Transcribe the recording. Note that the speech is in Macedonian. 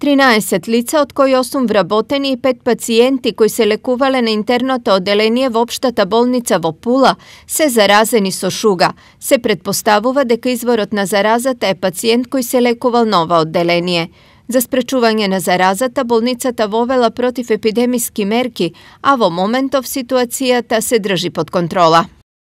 13 лица, од кои 8 вработени и 5 пациенти кои се лекувале на интерното оделение во Обштата болница во Пула, се заразени со шуга. Се предпоставува дека изворот на заразата е пациент кој се лекувал на ова одделение. За спречување на заразата, болницата вовела против епидемиски мерки, а во моментов ситуацијата се држи под контрола.